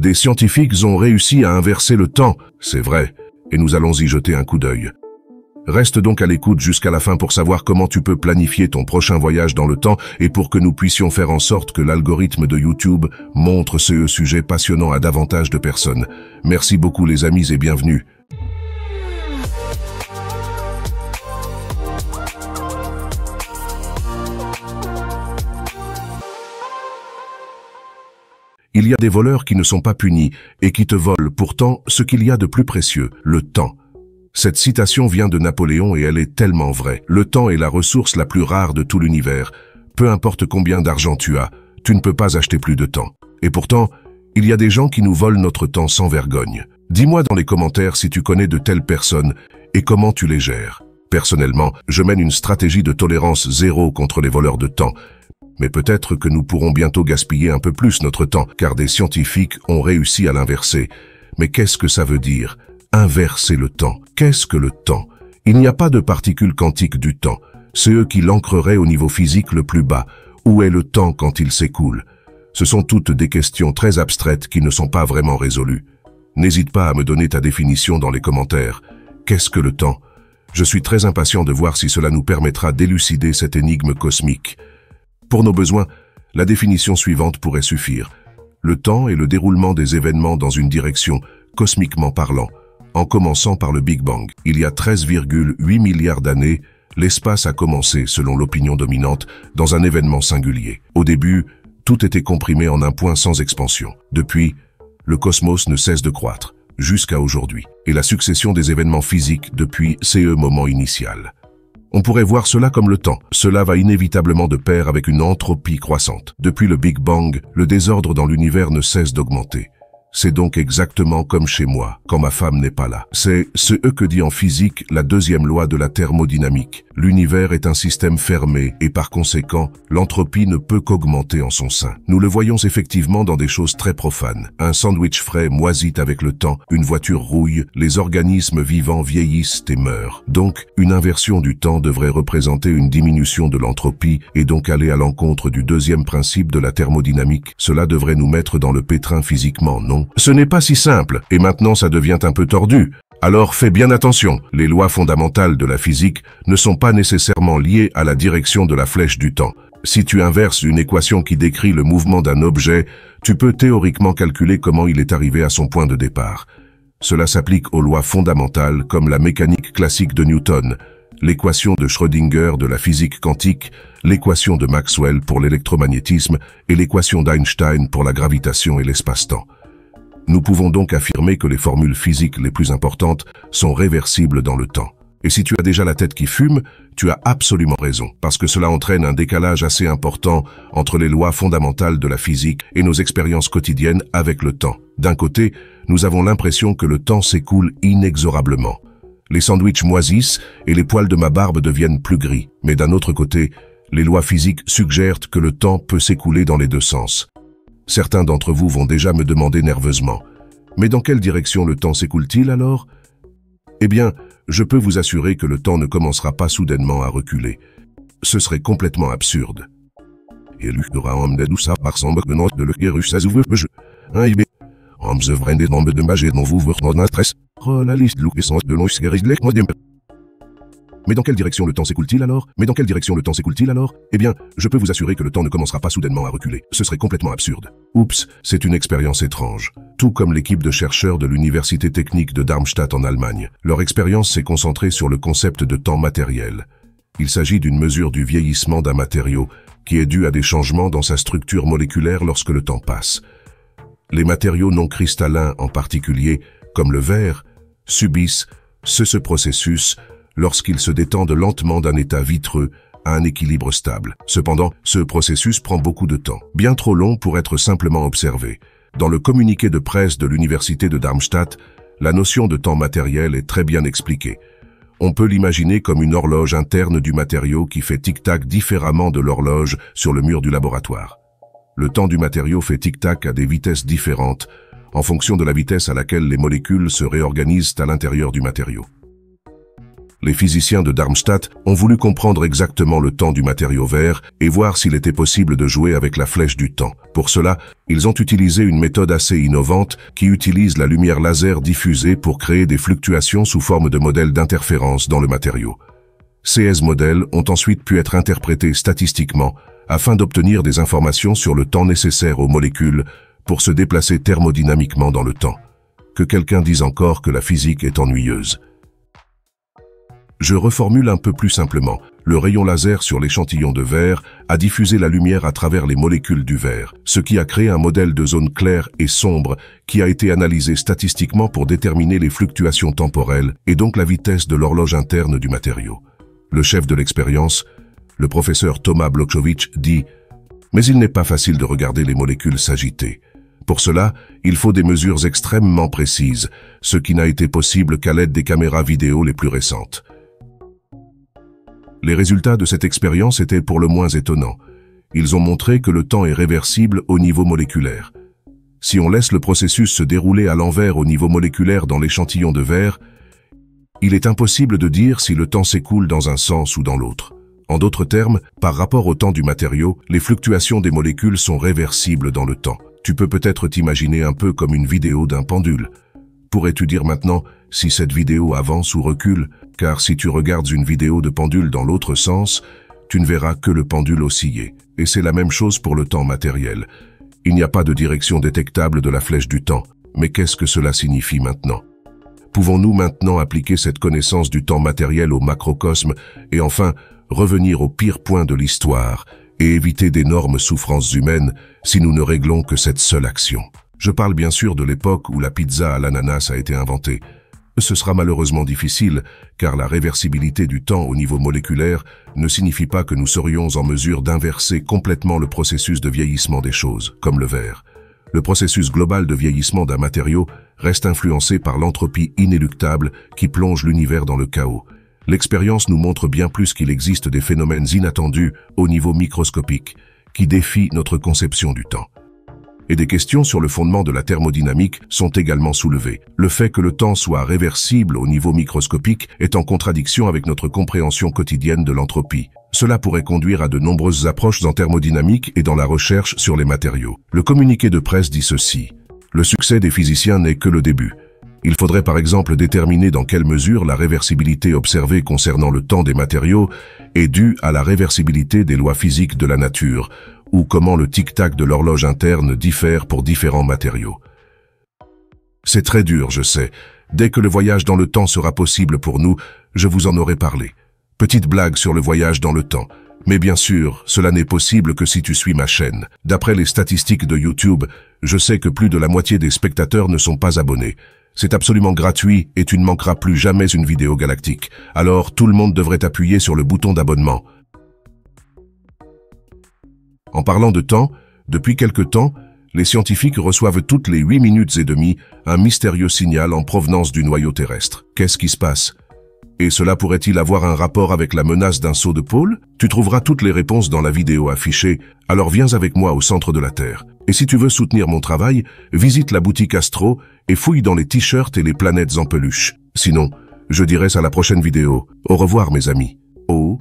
Des scientifiques ont réussi à inverser le temps, c'est vrai, et nous allons y jeter un coup d'œil. Reste donc à l'écoute jusqu'à la fin pour savoir comment tu peux planifier ton prochain voyage dans le temps et pour que nous puissions faire en sorte que l'algorithme de YouTube montre ce sujet passionnant à davantage de personnes. Merci beaucoup les amis et bienvenue. Il y a des voleurs qui ne sont pas punis et qui te volent pourtant ce qu'il y a de plus précieux, le temps. Cette citation vient de Napoléon et elle est tellement vraie. Le temps est la ressource la plus rare de tout l'univers. Peu importe combien d'argent tu as, tu ne peux pas acheter plus de temps. Et pourtant, il y a des gens qui nous volent notre temps sans vergogne. Dis-moi dans les commentaires si tu connais de telles personnes et comment tu les gères. Personnellement, je mène une stratégie de tolérance zéro contre les voleurs de temps mais peut-être que nous pourrons bientôt gaspiller un peu plus notre temps, car des scientifiques ont réussi à l'inverser. Mais qu'est-ce que ça veut dire Inverser le temps. Qu'est-ce que le temps Il n'y a pas de particules quantiques du temps. C'est eux qui l'ancreraient au niveau physique le plus bas. Où est le temps quand il s'écoule Ce sont toutes des questions très abstraites qui ne sont pas vraiment résolues. N'hésite pas à me donner ta définition dans les commentaires. Qu'est-ce que le temps Je suis très impatient de voir si cela nous permettra d'élucider cette énigme cosmique. Pour nos besoins, la définition suivante pourrait suffire. Le temps est le déroulement des événements dans une direction, cosmiquement parlant, en commençant par le Big Bang. Il y a 13,8 milliards d'années, l'espace a commencé, selon l'opinion dominante, dans un événement singulier. Au début, tout était comprimé en un point sans expansion. Depuis, le cosmos ne cesse de croître, jusqu'à aujourd'hui, et la succession des événements physiques depuis CE moment initial. On pourrait voir cela comme le temps. Cela va inévitablement de pair avec une entropie croissante. Depuis le Big Bang, le désordre dans l'univers ne cesse d'augmenter. C'est donc exactement comme chez moi, quand ma femme n'est pas là. C'est ce e que dit en physique la deuxième loi de la thermodynamique. L'univers est un système fermé et par conséquent, l'entropie ne peut qu'augmenter en son sein. Nous le voyons effectivement dans des choses très profanes. Un sandwich frais moisit avec le temps, une voiture rouille, les organismes vivants vieillissent et meurent. Donc, une inversion du temps devrait représenter une diminution de l'entropie et donc aller à l'encontre du deuxième principe de la thermodynamique. Cela devrait nous mettre dans le pétrin physiquement, non ce n'est pas si simple, et maintenant ça devient un peu tordu. Alors fais bien attention, les lois fondamentales de la physique ne sont pas nécessairement liées à la direction de la flèche du temps. Si tu inverses une équation qui décrit le mouvement d'un objet, tu peux théoriquement calculer comment il est arrivé à son point de départ. Cela s'applique aux lois fondamentales comme la mécanique classique de Newton, l'équation de Schrödinger de la physique quantique, l'équation de Maxwell pour l'électromagnétisme et l'équation d'Einstein pour la gravitation et l'espace-temps. Nous pouvons donc affirmer que les formules physiques les plus importantes sont réversibles dans le temps. Et si tu as déjà la tête qui fume, tu as absolument raison, parce que cela entraîne un décalage assez important entre les lois fondamentales de la physique et nos expériences quotidiennes avec le temps. D'un côté, nous avons l'impression que le temps s'écoule inexorablement. Les sandwichs moisissent et les poils de ma barbe deviennent plus gris. Mais d'un autre côté, les lois physiques suggèrent que le temps peut s'écouler dans les deux sens. Certains d'entre vous vont déjà me demander nerveusement, mais dans quelle direction le temps s'écoule-t-il alors Eh bien, je peux vous assurer que le temps ne commencera pas soudainement à reculer. Ce serait complètement absurde. Et lui aura emmené d'où ça par son de le virus à je. Un ib. Homme de magie non vous vous stress. Oh, la liste de l'oisserie de l'oisserie de mais dans quelle direction le temps s'écoule-t-il alors Mais dans quelle direction le temps s'écoule-t-il alors Eh bien, je peux vous assurer que le temps ne commencera pas soudainement à reculer. Ce serait complètement absurde. Oups, c'est une expérience étrange. Tout comme l'équipe de chercheurs de l'Université technique de Darmstadt en Allemagne, leur expérience s'est concentrée sur le concept de temps matériel. Il s'agit d'une mesure du vieillissement d'un matériau qui est dû à des changements dans sa structure moléculaire lorsque le temps passe. Les matériaux non cristallins en particulier, comme le verre, subissent ce, ce processus lorsqu'ils se détendent lentement d'un état vitreux à un équilibre stable. Cependant, ce processus prend beaucoup de temps, bien trop long pour être simplement observé. Dans le communiqué de presse de l'université de Darmstadt, la notion de temps matériel est très bien expliquée. On peut l'imaginer comme une horloge interne du matériau qui fait tic-tac différemment de l'horloge sur le mur du laboratoire. Le temps du matériau fait tic-tac à des vitesses différentes, en fonction de la vitesse à laquelle les molécules se réorganisent à l'intérieur du matériau les physiciens de Darmstadt ont voulu comprendre exactement le temps du matériau vert et voir s'il était possible de jouer avec la flèche du temps. Pour cela, ils ont utilisé une méthode assez innovante qui utilise la lumière laser diffusée pour créer des fluctuations sous forme de modèles d'interférence dans le matériau. Ces modèles ont ensuite pu être interprétés statistiquement afin d'obtenir des informations sur le temps nécessaire aux molécules pour se déplacer thermodynamiquement dans le temps. Que quelqu'un dise encore que la physique est ennuyeuse. Je reformule un peu plus simplement. Le rayon laser sur l'échantillon de verre a diffusé la lumière à travers les molécules du verre, ce qui a créé un modèle de zone claire et sombre qui a été analysé statistiquement pour déterminer les fluctuations temporelles et donc la vitesse de l'horloge interne du matériau. Le chef de l'expérience, le professeur Thomas Blokchovitch, dit « Mais il n'est pas facile de regarder les molécules s'agiter. Pour cela, il faut des mesures extrêmement précises, ce qui n'a été possible qu'à l'aide des caméras vidéo les plus récentes. Les résultats de cette expérience étaient pour le moins étonnants. Ils ont montré que le temps est réversible au niveau moléculaire. Si on laisse le processus se dérouler à l'envers au niveau moléculaire dans l'échantillon de verre, il est impossible de dire si le temps s'écoule dans un sens ou dans l'autre. En d'autres termes, par rapport au temps du matériau, les fluctuations des molécules sont réversibles dans le temps. Tu peux peut-être t'imaginer un peu comme une vidéo d'un pendule pourrais tu dire maintenant si cette vidéo avance ou recule, car si tu regardes une vidéo de pendule dans l'autre sens, tu ne verras que le pendule osciller. Et c'est la même chose pour le temps matériel. Il n'y a pas de direction détectable de la flèche du temps. Mais qu'est-ce que cela signifie maintenant Pouvons-nous maintenant appliquer cette connaissance du temps matériel au macrocosme et enfin revenir au pire point de l'histoire et éviter d'énormes souffrances humaines si nous ne réglons que cette seule action je parle bien sûr de l'époque où la pizza à l'ananas a été inventée. Ce sera malheureusement difficile, car la réversibilité du temps au niveau moléculaire ne signifie pas que nous serions en mesure d'inverser complètement le processus de vieillissement des choses, comme le verre. Le processus global de vieillissement d'un matériau reste influencé par l'entropie inéluctable qui plonge l'univers dans le chaos. L'expérience nous montre bien plus qu'il existe des phénomènes inattendus au niveau microscopique, qui défient notre conception du temps et des questions sur le fondement de la thermodynamique sont également soulevées. Le fait que le temps soit réversible au niveau microscopique est en contradiction avec notre compréhension quotidienne de l'entropie. Cela pourrait conduire à de nombreuses approches en thermodynamique et dans la recherche sur les matériaux. Le communiqué de presse dit ceci. Le succès des physiciens n'est que le début. Il faudrait par exemple déterminer dans quelle mesure la réversibilité observée concernant le temps des matériaux est due à la réversibilité des lois physiques de la nature, ou comment le tic-tac de l'horloge interne diffère pour différents matériaux. C'est très dur, je sais. Dès que le voyage dans le temps sera possible pour nous, je vous en aurai parlé. Petite blague sur le voyage dans le temps. Mais bien sûr, cela n'est possible que si tu suis ma chaîne. D'après les statistiques de YouTube, je sais que plus de la moitié des spectateurs ne sont pas abonnés. C'est absolument gratuit et tu ne manqueras plus jamais une vidéo galactique. Alors tout le monde devrait appuyer sur le bouton d'abonnement. En parlant de temps, depuis quelque temps, les scientifiques reçoivent toutes les 8 minutes et demie un mystérieux signal en provenance du noyau terrestre. Qu'est-ce qui se passe Et cela pourrait-il avoir un rapport avec la menace d'un saut de pôle Tu trouveras toutes les réponses dans la vidéo affichée, alors viens avec moi au centre de la Terre. Et si tu veux soutenir mon travail, visite la boutique Astro et fouille dans les t-shirts et les planètes en peluche. Sinon, je dirai ça à la prochaine vidéo. Au revoir mes amis. Oh